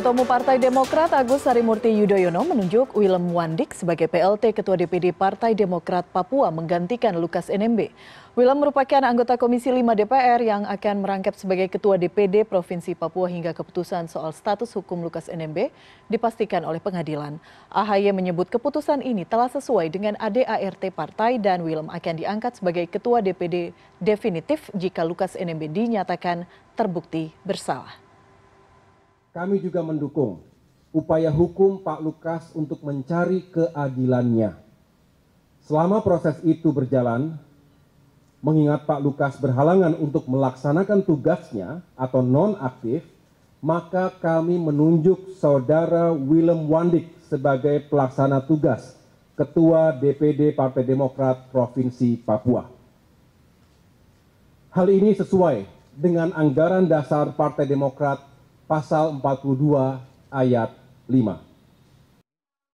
Ketua Umum Partai Demokrat Agus Harimurti Yudhoyono menunjuk Willem Wandik sebagai PLT Ketua DPD Partai Demokrat Papua menggantikan Lukas NMB. Willem merupakan anggota Komisi 5 DPR yang akan merangkap sebagai Ketua DPD Provinsi Papua hingga keputusan soal status hukum Lukas NMB dipastikan oleh pengadilan. AHY menyebut keputusan ini telah sesuai dengan ADART Partai dan Willem akan diangkat sebagai Ketua DPD definitif jika Lukas NMB dinyatakan terbukti bersalah kami juga mendukung upaya hukum Pak Lukas untuk mencari keadilannya. Selama proses itu berjalan, mengingat Pak Lukas berhalangan untuk melaksanakan tugasnya atau non-aktif, maka kami menunjuk Saudara Willem Wandik sebagai pelaksana tugas Ketua DPD Partai Demokrat Provinsi Papua. Hal ini sesuai dengan anggaran dasar Partai Demokrat pasal 42 ayat 5.